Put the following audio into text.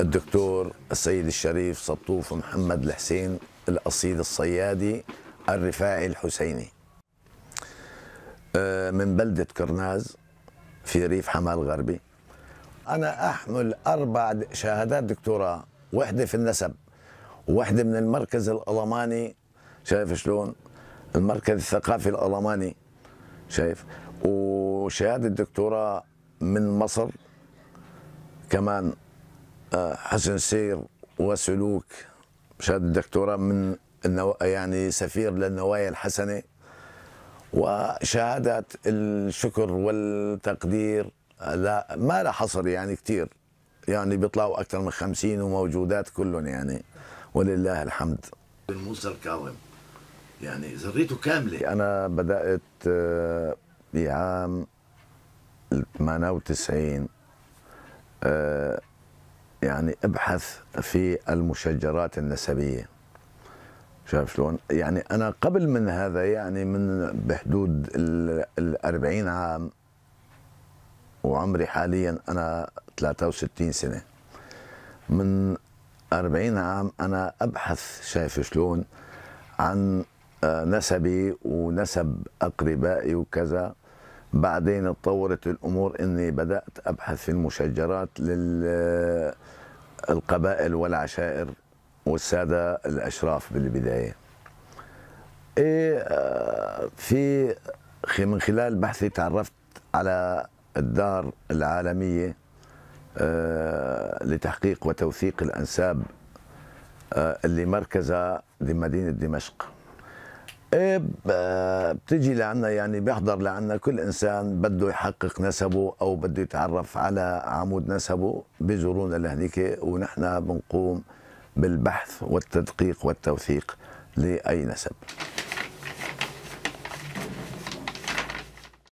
الدكتور السيد الشريف سطوف محمد الحسين الأصيل الصيادي الرفاعي الحسيني آه، من بلدة كرناز في ريف حمال غربي أنا أحمل أربع شهادات دكتوراه واحدة في النسب وواحدة من المركز الألماني شايف شلون المركز الثقافي الألماني شايف وشهادة دكتوراه من مصر كمان حسن سير وسلوك شهاده الدكتوراه من النو... يعني سفير للنوايا الحسنه وشهاده الشكر والتقدير لا ما لها حصر يعني كثير يعني بيطلعوا اكثر من خمسين وموجودات كلهم يعني ولله الحمد موسى الكاظم يعني ذريته كامله انا بدات بعام آه، 98 يعني ابحث في المشجرات النسبيه شايف شلون؟ يعني انا قبل من هذا يعني من بحدود ال 40 عام وعمري حاليا انا 63 سنه من 40 عام انا ابحث شايف شلون عن آه، نسبي ونسب اقربائي وكذا بعدين تطورت الامور اني بدات ابحث في المشجرات للقبائل والعشائر والساده الاشراف بالبدايه. إيه، في من خلال بحثي تعرفت على الدار العالميه آه، لتحقيق وتوثيق الانساب آه، اللي مركزها بمدينه دمشق. إيه، بتجي لعنا يعني بيحضر لعنا كل انسان بده يحقق نسبه او بده يتعرف على عمود نسبه بيزورونا لهنيك ونحن بنقوم بالبحث والتدقيق والتوثيق لاي نسب.